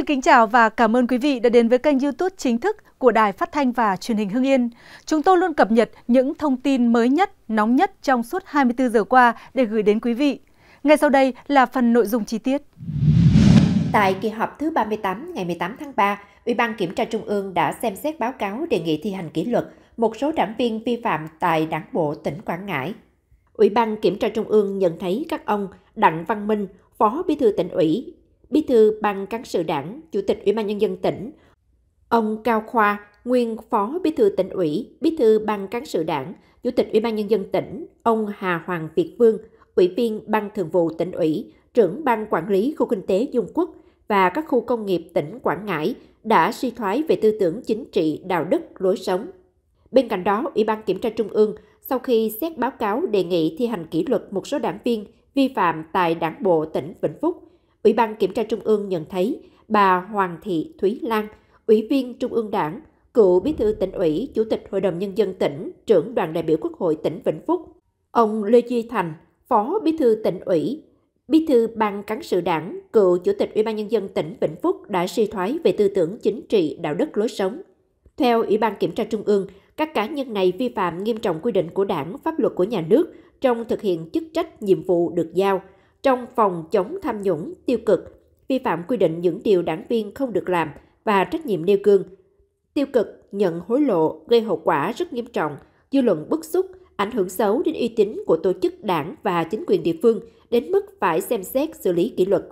Xin kính chào và cảm ơn quý vị đã đến với kênh YouTube chính thức của Đài Phát thanh và Truyền hình Hưng Yên. Chúng tôi luôn cập nhật những thông tin mới nhất, nóng nhất trong suốt 24 giờ qua để gửi đến quý vị. Ngay sau đây là phần nội dung chi tiết. Tại kỳ họp thứ 38 ngày 18 tháng 3, Ủy ban Kiểm tra Trung ương đã xem xét báo cáo đề nghị thi hành kỷ luật một số đảng viên vi phạm tại Đảng bộ tỉnh Quảng Ngãi. Ủy ban Kiểm tra Trung ương nhận thấy các ông Đặng Văn Minh, Phó Bí thư tỉnh ủy, Bí thư Ban cán sự Đảng, Chủ tịch Ủy ban nhân dân tỉnh, ông Cao Khoa, nguyên Phó Bí thư tỉnh ủy, Bí thư Ban cán sự Đảng, Chủ tịch Ủy ban nhân dân tỉnh, ông Hà Hoàng Việt Vương, Ủy viên Ban Thường vụ tỉnh ủy, trưởng Ban quản lý khu kinh tế Dung Quốc và các khu công nghiệp tỉnh Quảng Ngãi đã suy thoái về tư tưởng chính trị, đạo đức, lối sống. Bên cạnh đó, Ủy ban Kiểm tra Trung ương sau khi xét báo cáo đề nghị thi hành kỷ luật một số đảng viên vi phạm tại Đảng bộ tỉnh Vĩnh Phúc Ủy ban Kiểm tra Trung ương nhận thấy bà Hoàng Thị Thúy Lan, Ủy viên Trung ương Đảng, cựu bí thư tỉnh ủy, chủ tịch Hội đồng Nhân dân tỉnh, trưởng đoàn đại biểu Quốc hội tỉnh Vĩnh Phúc. Ông Lê Duy Thành, phó bí thư tỉnh ủy, bí thư ban cán sự đảng, cựu chủ tịch Ủy ban Nhân dân tỉnh Vĩnh Phúc đã suy thoái về tư tưởng chính trị, đạo đức lối sống. Theo Ủy ban Kiểm tra Trung ương, các cá nhân này vi phạm nghiêm trọng quy định của đảng, pháp luật của nhà nước trong thực hiện chức trách, nhiệm vụ được giao – trong phòng chống tham nhũng tiêu cực, vi phạm quy định những điều đảng viên không được làm và trách nhiệm nêu gương. Tiêu cực, nhận hối lộ gây hậu quả rất nghiêm trọng, dư luận bức xúc, ảnh hưởng xấu đến uy tín của tổ chức đảng và chính quyền địa phương đến mức phải xem xét xử lý kỷ luật.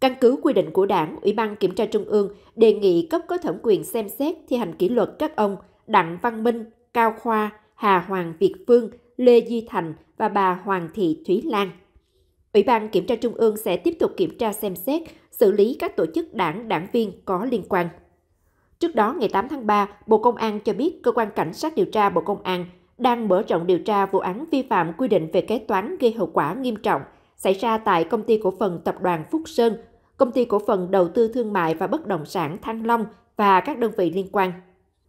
Căn cứ quy định của Đảng, Ủy ban Kiểm tra Trung ương đề nghị cấp có thẩm quyền xem xét thi hành kỷ luật các ông Đặng Văn Minh, Cao Khoa, Hà Hoàng Việt Phương, Lê duy Thành và bà Hoàng Thị Thúy Lan. Ủy ban Kiểm tra Trung ương sẽ tiếp tục kiểm tra xem xét, xử lý các tổ chức đảng, đảng viên có liên quan. Trước đó, ngày 8 tháng 3, Bộ Công an cho biết Cơ quan Cảnh sát điều tra Bộ Công an đang mở rộng điều tra vụ án vi phạm quy định về kế toán gây hậu quả nghiêm trọng xảy ra tại Công ty Cổ phần Tập đoàn Phúc Sơn, Công ty Cổ phần Đầu tư Thương mại và Bất động sản Thăng Long và các đơn vị liên quan.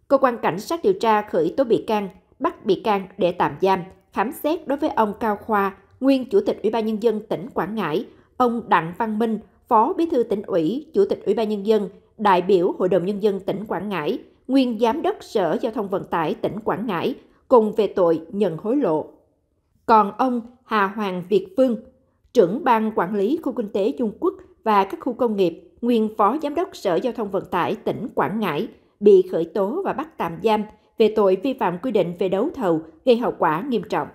Cơ quan Cảnh sát điều tra khởi tố bị can, bắt bị can để tạm giam, khám xét đối với ông Cao Khoa, nguyên Chủ tịch Ủy ban Nhân dân tỉnh Quảng Ngãi, ông Đặng Văn Minh, Phó Bí thư tỉnh ủy, Chủ tịch Ủy ban Nhân dân, đại biểu Hội đồng Nhân dân tỉnh Quảng Ngãi, nguyên Giám đốc Sở Giao thông Vận tải tỉnh Quảng Ngãi, cùng về tội nhận hối lộ. Còn ông Hà Hoàng Việt Phương, trưởng ban quản lý khu kinh tế Trung Quốc và các khu công nghiệp, nguyên Phó Giám đốc Sở Giao thông Vận tải tỉnh Quảng Ngãi, bị khởi tố và bắt tạm giam về tội vi phạm quy định về đấu thầu gây hậu quả nghiêm trọng.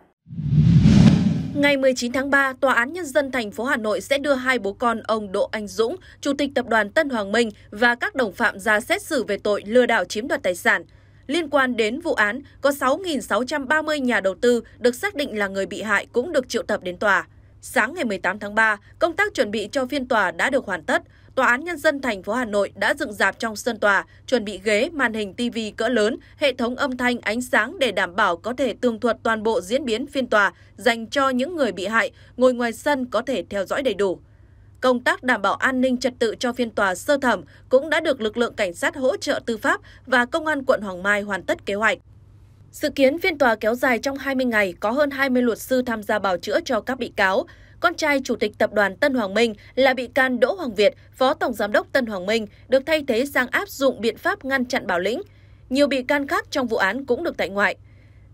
Ngày 19 tháng 3, Tòa án Nhân dân thành phố Hà Nội sẽ đưa hai bố con ông Đỗ Anh Dũng, Chủ tịch Tập đoàn Tân Hoàng Minh và các đồng phạm ra xét xử về tội lừa đảo chiếm đoạt tài sản. Liên quan đến vụ án, có 6.630 nhà đầu tư được xác định là người bị hại cũng được triệu tập đến tòa. Sáng ngày 18 tháng 3, công tác chuẩn bị cho phiên tòa đã được hoàn tất. Tòa án Nhân dân thành phố Hà Nội đã dựng dạp trong sân tòa, chuẩn bị ghế, màn hình TV cỡ lớn, hệ thống âm thanh, ánh sáng để đảm bảo có thể tường thuật toàn bộ diễn biến phiên tòa dành cho những người bị hại ngồi ngoài sân có thể theo dõi đầy đủ. Công tác đảm bảo an ninh trật tự cho phiên tòa sơ thẩm cũng đã được lực lượng cảnh sát hỗ trợ tư pháp và công an quận Hoàng Mai hoàn tất kế hoạch. Dự kiến phiên tòa kéo dài trong 20 ngày có hơn 20 luật sư tham gia bào chữa cho các bị cáo. Con trai chủ tịch tập đoàn Tân Hoàng Minh là bị can Đỗ Hoàng Việt, phó tổng giám đốc Tân Hoàng Minh được thay thế sang áp dụng biện pháp ngăn chặn bảo lĩnh. Nhiều bị can khác trong vụ án cũng được tại ngoại.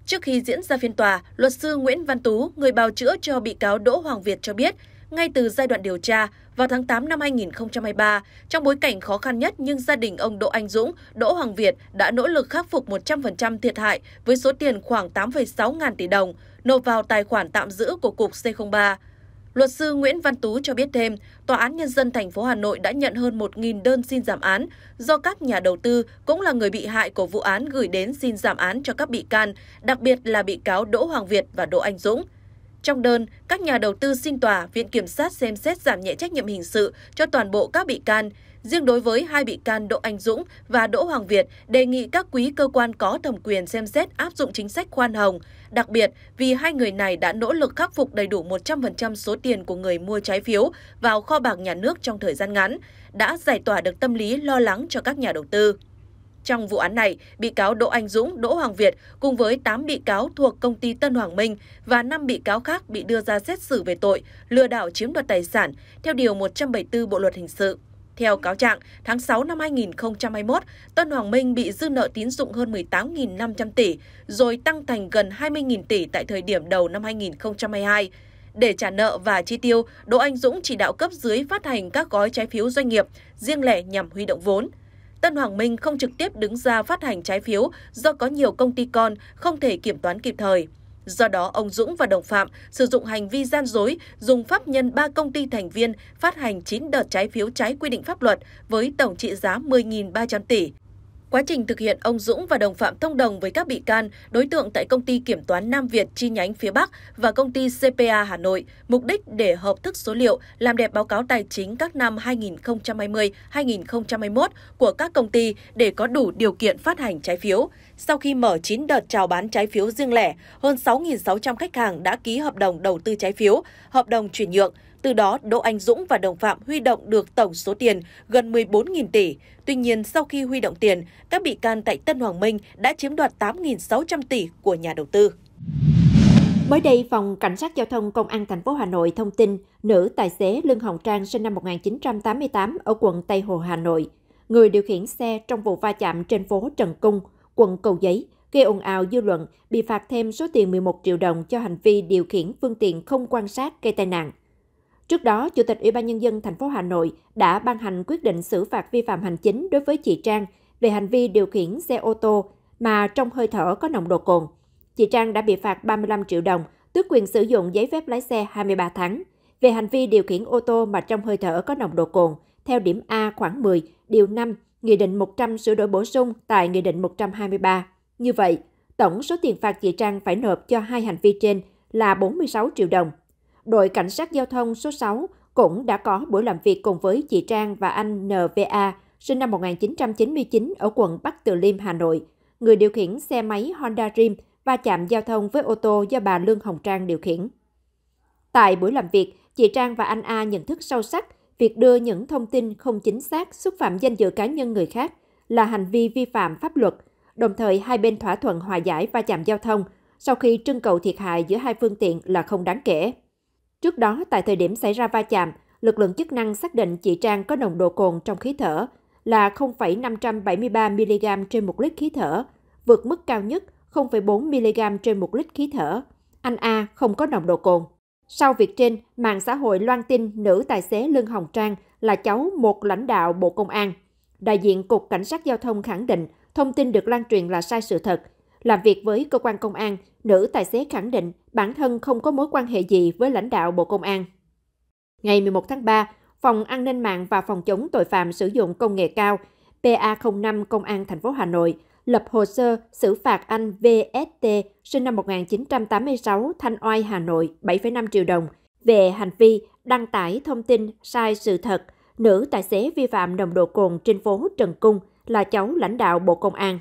Trước khi diễn ra phiên tòa, luật sư Nguyễn Văn Tú, người bào chữa cho bị cáo Đỗ Hoàng Việt cho biết, ngay từ giai đoạn điều tra vào tháng 8 năm 2023, trong bối cảnh khó khăn nhất nhưng gia đình ông Đỗ Anh Dũng, Đỗ Hoàng Việt đã nỗ lực khắc phục 100% thiệt hại với số tiền khoảng 8,6 ngàn tỷ đồng nộp vào tài khoản tạm giữ của Cục C03. Luật sư Nguyễn Văn Tú cho biết thêm, Tòa án Nhân dân thành phố Hà Nội đã nhận hơn 1.000 đơn xin giảm án do các nhà đầu tư cũng là người bị hại của vụ án gửi đến xin giảm án cho các bị can, đặc biệt là bị cáo Đỗ Hoàng Việt và Đỗ Anh Dũng. Trong đơn, các nhà đầu tư xin tòa, Viện Kiểm sát xem xét giảm nhẹ trách nhiệm hình sự cho toàn bộ các bị can. Riêng đối với hai bị can Đỗ Anh Dũng và Đỗ Hoàng Việt, đề nghị các quý cơ quan có thẩm quyền xem xét áp dụng chính sách khoan hồng, đặc biệt vì hai người này đã nỗ lực khắc phục đầy đủ 100% số tiền của người mua trái phiếu vào kho bạc nhà nước trong thời gian ngắn, đã giải tỏa được tâm lý lo lắng cho các nhà đầu tư. Trong vụ án này, bị cáo Đỗ Anh Dũng, Đỗ Hoàng Việt cùng với 8 bị cáo thuộc công ty Tân Hoàng Minh và 5 bị cáo khác bị đưa ra xét xử về tội lừa đảo chiếm đoạt tài sản theo Điều 174 Bộ Luật Hình sự. Theo cáo trạng, tháng 6 năm 2021, Tân Hoàng Minh bị dư nợ tín dụng hơn 18.500 tỷ, rồi tăng thành gần 20.000 tỷ tại thời điểm đầu năm 2022. Để trả nợ và chi tiêu, Đỗ Anh Dũng chỉ đạo cấp dưới phát hành các gói trái phiếu doanh nghiệp riêng lẻ nhằm huy động vốn. Tân Hoàng Minh không trực tiếp đứng ra phát hành trái phiếu do có nhiều công ty con không thể kiểm toán kịp thời. Do đó, ông Dũng và đồng phạm sử dụng hành vi gian dối, dùng pháp nhân 3 công ty thành viên phát hành 9 đợt trái phiếu trái quy định pháp luật với tổng trị giá 10.300 tỷ. Quá trình thực hiện, ông Dũng và đồng phạm thông đồng với các bị can, đối tượng tại công ty kiểm toán Nam Việt chi nhánh phía Bắc và công ty CPA Hà Nội, mục đích để hợp thức số liệu làm đẹp báo cáo tài chính các năm 2020-2021 của các công ty để có đủ điều kiện phát hành trái phiếu. Sau khi mở 9 đợt chào bán trái phiếu riêng lẻ, hơn 6.600 khách hàng đã ký hợp đồng đầu tư trái phiếu, hợp đồng chuyển nhượng, từ đó, Đỗ Anh Dũng và đồng phạm huy động được tổng số tiền gần 14.000 tỷ. Tuy nhiên, sau khi huy động tiền, các bị can tại Tân Hoàng Minh đã chiếm đoạt 8.600 tỷ của nhà đầu tư. Mới đây, Phòng Cảnh sát Giao thông Công an thành phố Hà Nội thông tin nữ tài xế Lương Hồng Trang sinh năm 1988 ở quận Tây Hồ, Hà Nội. Người điều khiển xe trong vụ va chạm trên phố Trần Cung, quận Cầu Giấy, gây ồn ào dư luận, bị phạt thêm số tiền 11 triệu đồng cho hành vi điều khiển phương tiện không quan sát gây tai nạn. Trước đó, Chủ tịch Ủy ban nhân dân thành phố Hà Nội đã ban hành quyết định xử phạt vi phạm hành chính đối với chị Trang về hành vi điều khiển xe ô tô mà trong hơi thở có nồng độ cồn. Chị Trang đã bị phạt 35 triệu đồng, tước quyền sử dụng giấy phép lái xe 23 tháng về hành vi điều khiển ô tô mà trong hơi thở có nồng độ cồn theo điểm A khoảng 10, điều 5, Nghị định 100 sửa đổi bổ sung tại Nghị định 123. Như vậy, tổng số tiền phạt chị Trang phải nộp cho hai hành vi trên là 46 triệu đồng đội cảnh sát giao thông số 6 cũng đã có buổi làm việc cùng với chị Trang và anh NVA, sinh năm 1999 ở quận Bắc Từ Liêm, Hà Nội. Người điều khiển xe máy Honda Dream va chạm giao thông với ô tô do bà Lương Hồng Trang điều khiển. Tại buổi làm việc, chị Trang và anh A nhận thức sâu sắc việc đưa những thông tin không chính xác xúc phạm danh dự cá nhân người khác là hành vi vi phạm pháp luật. Đồng thời, hai bên thỏa thuận hòa giải va chạm giao thông sau khi trưng cầu thiệt hại giữa hai phương tiện là không đáng kể. Trước đó, tại thời điểm xảy ra va chạm, lực lượng chức năng xác định chị Trang có nồng độ cồn trong khí thở là 0,573mg trên 1 lít khí thở, vượt mức cao nhất 0,4mg trên 1 lít khí thở. Anh A không có nồng độ cồn. Sau việc trên, mạng xã hội loan tin nữ tài xế Lương Hồng Trang là cháu một lãnh đạo Bộ Công an. Đại diện Cục Cảnh sát Giao thông khẳng định thông tin được lan truyền là sai sự thật – làm việc với cơ quan công an, nữ tài xế khẳng định bản thân không có mối quan hệ gì với lãnh đạo Bộ Công an. Ngày 11 tháng 3, Phòng An ninh mạng và Phòng chống tội phạm sử dụng công nghệ cao PA05 Công an thành phố Hà Nội lập hồ sơ xử phạt anh VST sinh năm 1986 Thanh Oai Hà Nội 7,5 triệu đồng về hành vi đăng tải thông tin sai sự thật nữ tài xế vi phạm nồng độ cồn trên phố Trần Cung là cháu lãnh đạo Bộ Công an.